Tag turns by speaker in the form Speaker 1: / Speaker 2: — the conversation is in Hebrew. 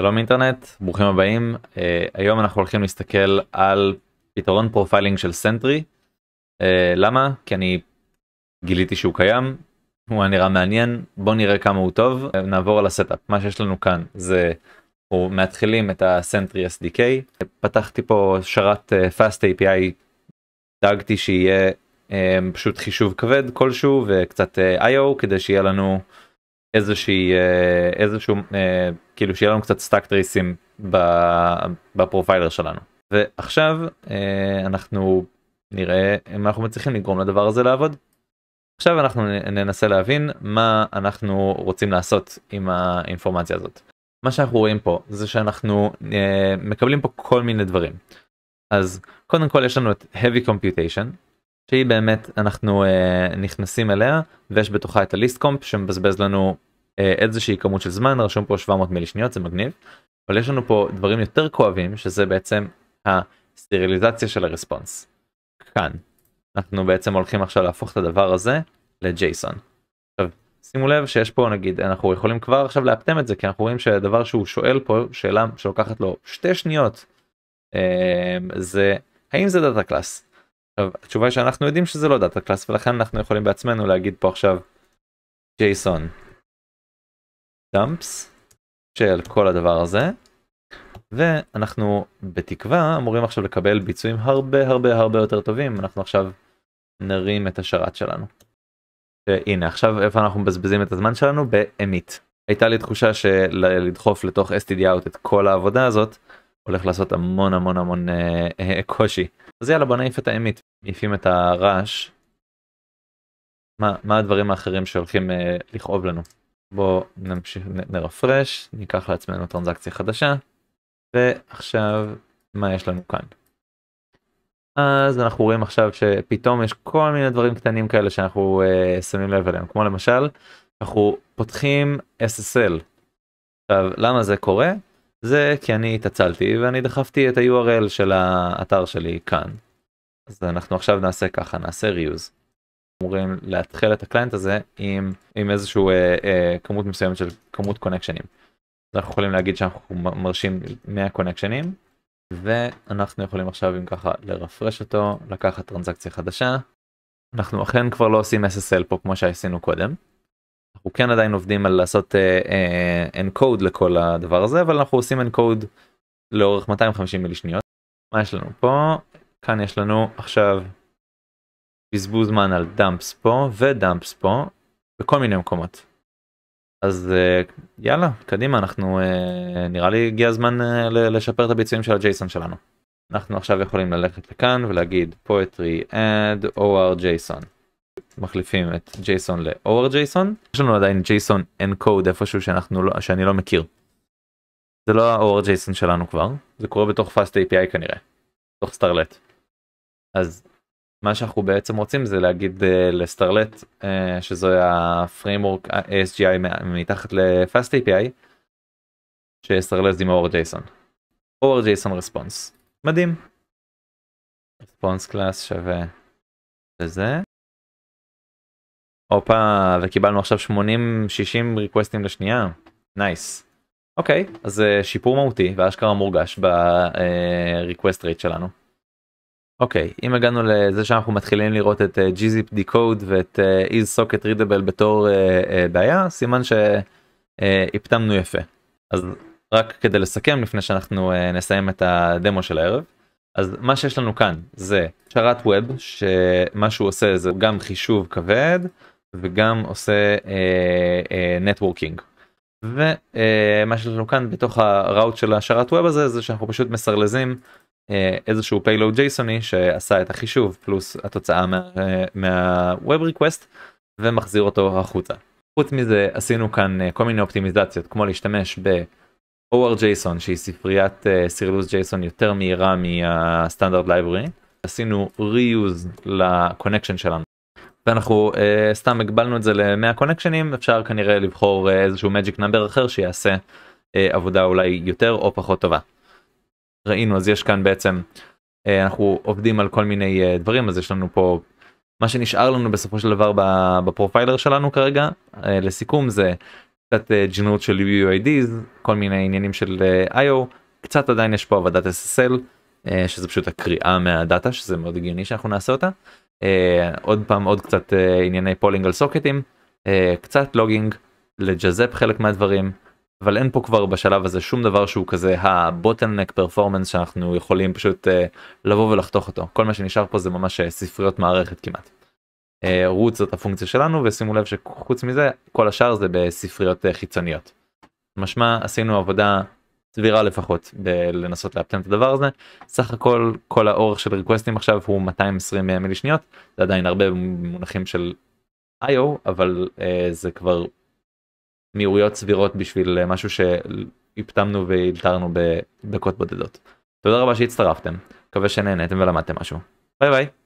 Speaker 1: שלום אינטרנט, ברוכים הבאים. Uh, היום אנחנו הולכים להסתכל על פתרון פרופיילינג של סנטרי. Uh, למה? כי אני גיליתי שהוא קיים, הוא נראה מעניין, בוא נראה כמה הוא טוב. Uh, נעבור על הסטאפ. מה שיש לנו כאן זה, הוא מתחילים את הסנטרי SDK. פתחתי פה שרת uh, fast API, דאגתי שיהיה uh, פשוט חישוב כבד כלשהו וקצת uh, IO כדי שיהיה לנו. Uh, איזושהי אה, איזשהו אה, כאילו שיהיה לנו קצת סטאק טרייסים בפרופיילר שלנו ועכשיו אה, אנחנו נראה אם אנחנו מצליחים לגרום לדבר הזה לעבוד. עכשיו אנחנו ננסה להבין מה אנחנו רוצים לעשות עם האינפורמציה הזאת. מה שאנחנו רואים פה זה שאנחנו מקבלים פה כל מיני דברים. אז קודם כל יש לנו את heavy computation שהיא באמת אנחנו אה, נכנסים אליה ויש בתוכה את הליסט קומפ שמבזבז לנו אה, איזושהי כמות של זמן רשום פה 700 מילי שניות זה מגניב. אבל יש לנו פה דברים יותר כואבים שזה בעצם הסטריליזציה של הרספונס. כאן אנחנו בעצם הולכים עכשיו להפוך את הדבר הזה לג'ייסון. עכשיו שימו לב שיש פה נגיד אנחנו יכולים כבר עכשיו לאפטם את זה כי אנחנו רואים שהדבר שהוא שואל פה שאלה שלוקחת לו שתי שניות אה, זה האם זה דאטה קלאס. עכשיו התשובה היא שאנחנו יודעים שזה לא דאטה קלאס ולכן אנחנו יכולים בעצמנו להגיד פה עכשיו JSON dumps של כל הדבר הזה ואנחנו בתקווה אמורים עכשיו לקבל ביצועים הרבה הרבה הרבה יותר טובים אנחנו עכשיו נרים את השרת שלנו. הנה עכשיו איפה אנחנו מבזבזים את הזמן שלנו באמית. הייתה לי תחושה שלדחוף לתוך std out את כל העבודה הזאת הולך לעשות המון המון המון אה, אה, קושי. אז יאללה בוא נעיף את האמית, מעיפים את הרעש. מה, מה הדברים האחרים שהולכים אה, לכאוב לנו? בואו נמשיך נ, נרפרש, ניקח לעצמנו טרנזקציה חדשה. ועכשיו מה יש לנו כאן? אז אנחנו רואים עכשיו שפתאום יש כל מיני דברים קטנים כאלה שאנחנו אה, שמים לב אליהם כמו למשל אנחנו פותחים SSL. עכשיו למה זה קורה? זה כי אני התעצלתי ואני דחפתי את ה-URL של האתר שלי כאן. אז אנחנו עכשיו נעשה ככה, נעשה ריוז. אמורים להתחיל את הקליינט הזה עם, עם איזשהו אה, אה, כמות מסוימת של כמות קונקשנים. אנחנו יכולים להגיד שאנחנו מרשים 100 קונקשנים ואנחנו יכולים עכשיו אם ככה לרפרש אותו לקחת טרנזקציה חדשה. אנחנו אכן כבר לא עושים SSL פה כמו שעשינו קודם אנחנו כן עדיין עובדים על לעשות אנקוד uh, uh, לכל הדבר הזה אבל אנחנו עושים אנקוד לאורך 250 מילי שניות. מה יש לנו פה? כאן יש לנו עכשיו בזבוז זמן על דאמפס פה ודאמפס פה בכל מיני מקומות. אז uh, יאללה קדימה אנחנו uh, נראה לי הגיע הזמן uh, לשפר את הביצועים של הג'ייסון שלנו. אנחנו עכשיו יכולים ללכת לכאן ולהגיד poetry add or json. מחליפים את ג'ייסון לאור ג'ייסון יש לנו עדיין JSON encode איפשהו שאנחנו לא, שאני לא מכיר. זה לא האור ג'ייסון שלנו כבר, זה קורה בתוך fast API כנראה, בתוך סטארלט. אז מה שאנחנו בעצם רוצים זה להגיד uh, אה, לסטארלט uh, אה, שזו הפריימורק אה, ASGI מתחת לפאסט API שסטארלט זה עם אור ג'ייסון. אור ג'ייסון רספונס. מדהים. רספונס קלאס שווה לזה. הופה, וקיבלנו עכשיו 80-60 ריקווסטים לשנייה. נייס. אוקיי, אז אה, שיפור מהותי, ואשכרה מורגש בריקווסט רייט אה, שלנו. אוקיי, אם הגענו לזה שאנחנו מתחילים לראות את אה, gzip decode ואת is socket readable בתור בעיה, סימן שהפתמנו יפה. אז רק כדי לסכם לפני שאנחנו נסיים את הדמו של הערב. אז מה שיש לנו כאן זה שרת ווב שמה שהוא עושה זה גם חישוב כבד וגם עושה נטוורקינג. ומה אה, אה, אה שיש לנו כאן בתוך הראוט של השרת ווב הזה זה שאנחנו פשוט מסרלזים אה, איזשהו פיילוד ג'ייסוני שעשה את החישוב פלוס התוצאה מהווב ריקווסט מה אה, ומחזיר אותו החוצה. חוץ מזה עשינו כאן כל מיני אופטימיזציות כמו להשתמש ב ORJSON שהיא ספריית סירלוס uh, ג'ייסון יותר מהירה מהסטנדרט לייברי עשינו reuse לקונקשן שלנו ואנחנו uh, סתם הגבלנו את זה ל-100 קונקשנים אפשר כנראה לבחור uh, איזשהו magic number אחר שיעשה uh, עבודה אולי יותר או פחות טובה. ראינו אז יש כאן בעצם uh, אנחנו עובדים על כל מיני uh, דברים אז יש לנו פה מה שנשאר לנו בסופו של דבר בפרופיילר שלנו כרגע uh, לסיכום זה קצת אה, ג'נרות של UUID כל מיני עניינים של uh, IO קצת עדיין יש פה עבודת SSL. uh, שזה פשוט הקריאה מהדאטה שזה מאוד הגיוני שאנחנו נעשה אותה אה, עוד פעם עוד קצת אה, ענייני פולינג על סוקטים, אה, קצת לוגינג, לג'זפ חלק מהדברים, אבל אין פה כבר בשלב הזה שום דבר שהוא כזה הבוטלנק פרפורמנס שאנחנו יכולים פשוט לבוא ולחתוך אותו. כל מה שנשאר פה זה ממש ספריות מערכת כמעט. רות זאת הפונקציה שלנו ושימו לב שחוץ מזה כל השאר זה בספריות חיצוניות. משמע עשינו עבודה סבירה לפחות לנסות לאפטן את הדבר הזה. סך הכל כל האורך של ריקווסטים עכשיו הוא 220 אה, מילי שניות זה עדיין הרבה מונחים של איו אבל אה, זה כבר מהירויות סבירות בשביל אה, משהו שהפטמנו והילתרנו בדקות בודדות. תודה רבה שהצטרפתם מקווה שנהנתם ולמדתם משהו ביי ביי.